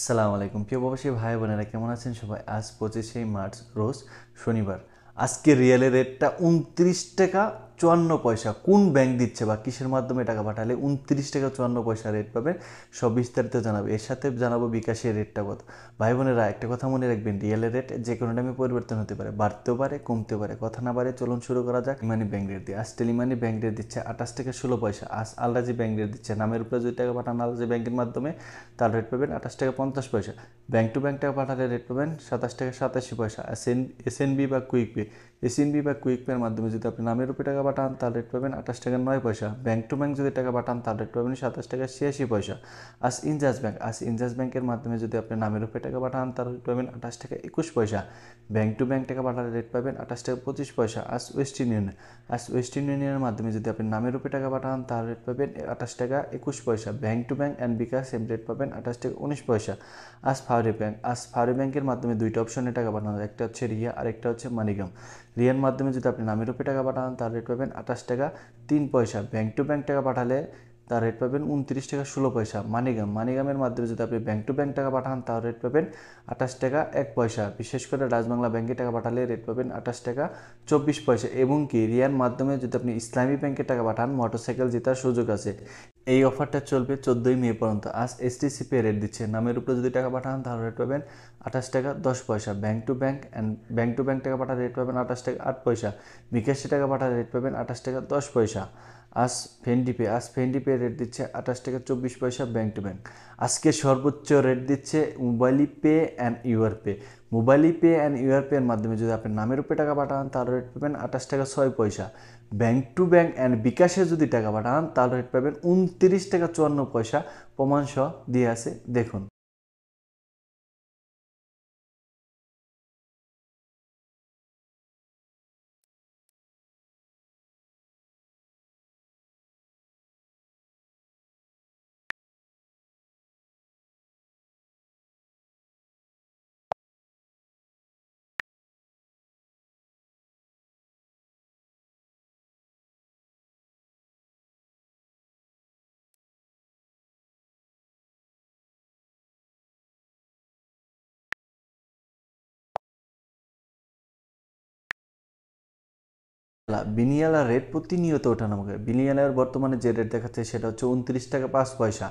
আসসালামু আলাইকুম প্রিয় ববাসী ভাই বোনেরা কেমন আছেন সবাই আজ পঁচিশে মার্চ রোজ শনিবার আজকে রিয়েলের রেটটা উনত্রিশ টাকা চুয়ান্ন পয়সা কোন ব্যাংক দিচ্ছে বা কিসের মাধ্যমে টাকা পাঠালে উনত্রিশ টাকা চুয়ান্ন পয়সা রেট পাবেন সব বিস্তারিত জানাবে এর সাথে জানাবো বিকাশের রেটটা কত ভাই বোনেরা একটা কথা মনে রাখবেন রিয়েলের রেট যে কোনো টাইমে পরিবর্তন হতে পারে বাড়তেও পারে কমতেও পারে কথা না পারে চলুন শুরু করা যাক ইমানি ব্যাংক রেট দিয়ে আজ টেলিমানি ব্যাংক রেট দিচ্ছে আঠাশ টাকা ষোলো পয়সা আজ আলরাজি ব্যাংক রেট দিচ্ছে নামের উপরে যদি টাকা পাঠান আলরাজি ব্যাংকের মাধ্যমে তার রেট পাবেন আঠাশ টাকা পঞ্চাশ পয়সা ব্যাঙ্ক টু ব্যাঙ্ক টাকা পাঠালে রেট পাবেন সাতাশ টাকা সাতাশি পয়সা এস এন বি বা quick pay S N B বা কুইক পের মাধ্যমে যদি আপনি নামের রুপে টাকা পাঠান তার রেট পাবেন আঠাশ টাকা নয় পয়সা ব্যাঙ্ক টু ব্যাঙ্ক যদি টাকা পাঠান তার রেট পাবেন সাতাশ টাকা ছিয়াশি পয়সা আস ইনজাস ব্যাঙ্ক আস ইনজাস ব্যাঙ্কের মাধ্যমে যদি আপনি নামের রূপে টাকা পাঠান তার রেট পাবেন আঠাশ টাকা একুশ পয়সা ব্যাঙ্ক টু ব্যাঙ্ক টাকা পাঠালে রেট পাবেন আঠাশ টাকা পঁচিশ পয়সা আস ওয়েস্ট ইউনিয়ন আস ওয়েস্ট ইউনিয়নের মাধ্যমে যদি আপনি নামের রূপে টাকা পাঠান তার রেট পাবেন আঠাশ টাকা একুশ পয়সা bank to bank and bKash same rate পাবেন আঠাশ টাকা উনিশ পয়সা আস ফার্স্ট সাহারি ব্যাংক আর সাহারি ব্যাংকের মাধ্যমে দুইটা অপশনে টাকা পাঠানো একটা হচ্ছে রিয়া আর একটা হচ্ছে মানিগ্রাম রিয়ার মাধ্যমে যদি আপনি নামের রূপে টাকা পাঠান তার রেট পাবেন আঠাশ টাকা তিন পয়সা ব্যাংক টু ব্যাংক টাকা পাঠালে তার রেট পাবেন উনত্রিশ টাকা ষোলো পয়সা মানিগাম মানিগামের মাধ্যমে যদি আপনি ব্যাংক টু ব্যাংক টাকা পাঠান তার রেট পাবেন আঠাশ টাকা এক পয়সা বিশেষ করে রাজবাংলা ব্যাংকে টাকা পাঠালে রেট পাবেন আঠাশ টাকা চব্বিশ পয়সা এবং কি রিয়ার মাধ্যমে যদি আপনি ইসলামী ব্যাংকে টাকা পাঠান মোটরসাইকেল জেতার সুযোগ আছে এই অফারটা চলবে চোদ্দোই মে পর্যন্ত আজ এসটিসিপি রেট দিচ্ছে নামের উপরে যদি টাকা পাঠান তাহলে রেট পাবেন আঠাশ টাকা দশ পয়সা bank to bank and bank to bank টাকা পাঠালে রেট পাবেন আঠাশ টাকা আট পয়সা বিকাশে টাকা পাঠালে রেট পাবেন আঠাশ টাকা দশ পয়সা আজ ফেন্ডিপে আজ ফেন্ডিপে রেট দিচ্ছে আঠাশ টাকা চব্বিশ পয়সা ব্যাংক টু ব্যাংক আজকে সর্বোচ্চ রেট দিচ্ছে Mobily pay and UR pay Mobily pay and UR পের মাধ্যমে যদি আপনি নামের উপরে টাকা পাঠান তার রেট পাবেন আঠাশ টাকা ছয় পয়সা ব্যাংক টু ব্যাংক অ্যান্ড বিকাশে যদি টাকা পাঠান তার রেট পাবেন উনত্রিশ টাকা চুয়ান্ন পয়সা প্রমাণসহ দিয়ে আছে দেখুন বিনিয়ালা রেট প্রতিনিয়ত ওঠানামা করে বিনিয়ালার বর্তমানে যে রেট দেখাচ্ছে সেটা হচ্ছে উনত্রিশ টাকা পাঁচ পয়সা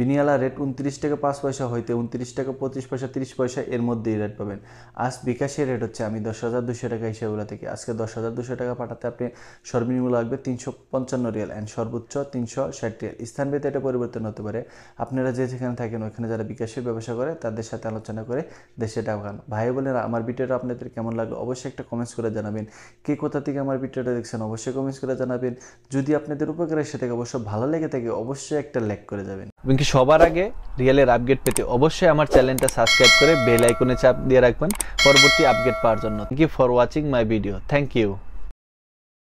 বিনিয়ালা রেট উনত্রিশ টাকা পাঁচ পয়সা হইতে উনত্রিশ টাকা পঁচিশ পয়সা তিরিশ পয়সা এর মধ্যেই রেট পাবেন আজ বিকাশের রেট হচ্ছে আমি দশ হাজার দুশো টাকা হিসেবেগুলো থেকে আজকে দশ হাজার দুশো টাকা পাঠাতে আপনি সর্বনিম্ন লাগবে তিনশো পঞ্চান্ন রিয়াল অ্যান্ড সর্বোচ্চ তিনশো ষাট রিয়াল স্থান ভেদে এটা পরিবর্তন হতে পারে আপনারা যে যেখানে থাকেন ওইখানে যারা বিকাশের ব্যবসা করে তাদের সাথে আলোচনা করে দেশে টাকা ভাই বোনেরা আমার ভিডিওটা আপনাদের কেমন লাগলো অবশ্যই একটা কমেন্টস করে জানাবেন কে কোথা থেকে আমার ভিডিওটা দেখছেন অবশ্যই কমেন্টস করে জানাবেন যদি আপনাদের উপকারের সাথে অবশ্য ভালো লেগে থাকে অবশ্যই একটা লাইক করে যাবেন এবং কি সবার আগে রিয়েলের আপডেট পেতে অবশ্যই আমার চ্যানেলটা সাবস্ক্রাইব করে বেল আইকনে চাপ দিয়ে রাখবেন পরবর্তী আপডেট পাওয়ার জন্য thank you for watching my video thank you